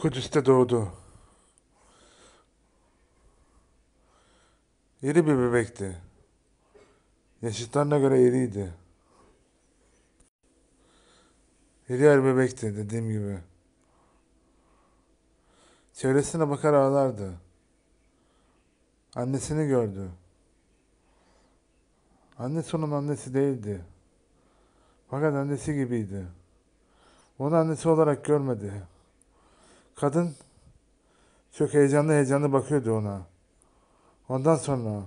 Kudüs'te doğdu. İri bir bebekti. Yaşıtlarına göre iriydi. İri yer bebekti dediğim gibi. Çevresine bakar ağlardı. Annesini gördü. Anne onun annesi değildi. Fakat annesi gibiydi. Onu annesi olarak görmedi. Kadın çok heyecanlı heyecanlı bakıyordu ona. Ondan sonra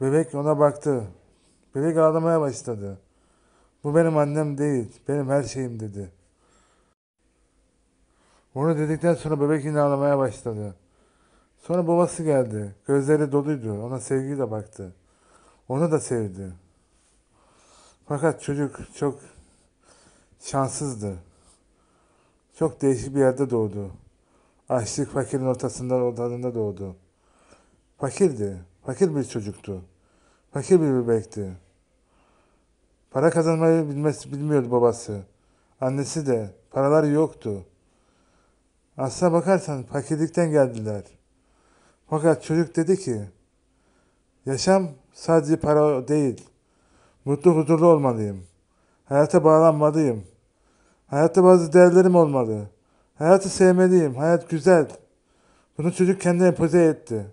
bebek ona baktı. Bebek ağlamaya başladı. Bu benim annem değil, benim her şeyim dedi. Onu dedikten sonra bebek yine ağlamaya başladı. Sonra babası geldi. Gözleri doluydu. Ona sevgiyle baktı. Onu da sevdi. Fakat çocuk çok şanssızdı. Çok değişik bir yerde doğdu. Açlık fakirin ortasından odanında doğdu. Fakirdi. Fakir bir çocuktu. Fakir bir bebekti. Para kazanmayı bilmez, bilmiyordu babası. Annesi de. Paralar yoktu. Aslına bakarsan fakirlikten geldiler. Fakat çocuk dedi ki, yaşam sadece para değil. Mutlu huzurlu olmalıyım. Hayata bağlanmalıyım. Hayatta bazı değerlerim olmalı. Hayatı sevmeliyim. Hayat güzel. Bunu çocuk kendine empoze etti.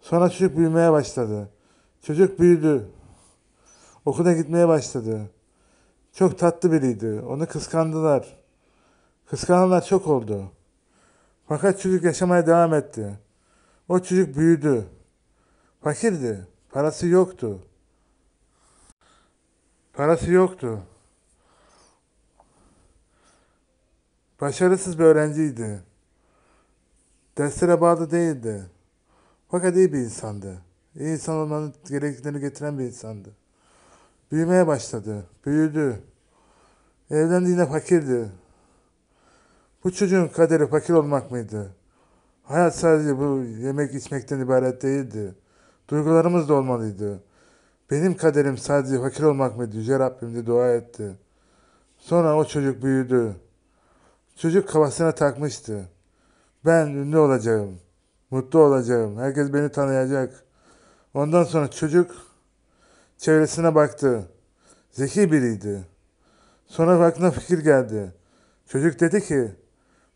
Sonra çocuk büyümeye başladı. Çocuk büyüdü. Okula gitmeye başladı. Çok tatlı biriydi. Onu kıskandılar. Kıskananlar çok oldu. Fakat çocuk yaşamaya devam etti. O çocuk büyüdü. Fakirdi. Parası yoktu. Parası yoktu. Başarısız bir öğrenciydi. Derslere bağlı değildi. Fakat iyi bir insandı. İyi insan olmanın gereklerini getiren bir insandı. Büyümeye başladı. Büyüdü. Evlendiğinde fakirdi. Bu çocuğun kaderi fakir olmak mıydı? Hayat sadece bu yemek içmekten ibaret değildi. Duygularımız da olmalıydı. Benim kaderim sadece fakir olmak mıydı? Yüce Rabbim de dua etti. Sonra o çocuk büyüdü. Çocuk kafasına takmıştı. Ben ünlü olacağım. Mutlu olacağım. Herkes beni tanıyacak. Ondan sonra çocuk çevresine baktı. Zeki biriydi. Sonra aklına fikir geldi. Çocuk dedi ki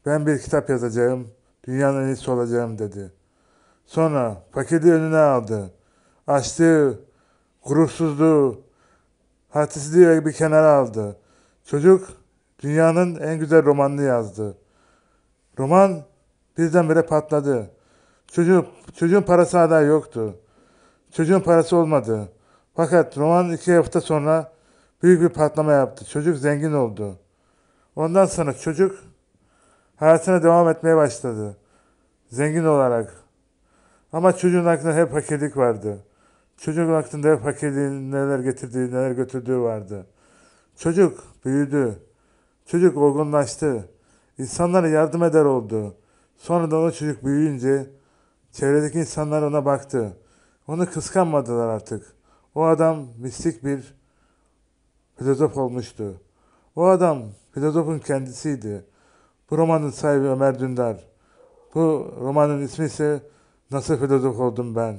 ben bir kitap yazacağım. Dünyanın en iyisi olacağım dedi. Sonra paketi önüne aldı. Açtı. Gurursuzluğu, hadsizliği bir kenara aldı. Çocuk Dünyanın en güzel romanını yazdı. Roman birdenbire patladı. Çocuğu, çocuğun parası hala yoktu. Çocuğun parası olmadı. Fakat roman iki hafta sonra büyük bir patlama yaptı. Çocuk zengin oldu. Ondan sonra çocuk hayatına devam etmeye başladı. Zengin olarak. Ama çocuğun aklında hep fakirlik vardı. Çocuğun aklında hep fakirliğin neler getirdiği, neler götürdüğü vardı. Çocuk büyüdü. Çocuk olgunlaştı. İnsanlara yardım eder oldu. Sonradan o çocuk büyüyünce çevredeki insanlar ona baktı. Onu kıskanmadılar artık. O adam mistik bir filozof olmuştu. O adam filozofun kendisiydi. Bu romanın sahibi Ömer Dündar. Bu romanın ismi ise Nasıl Filozof Oldum Ben.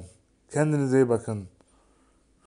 Kendinize iyi bakın.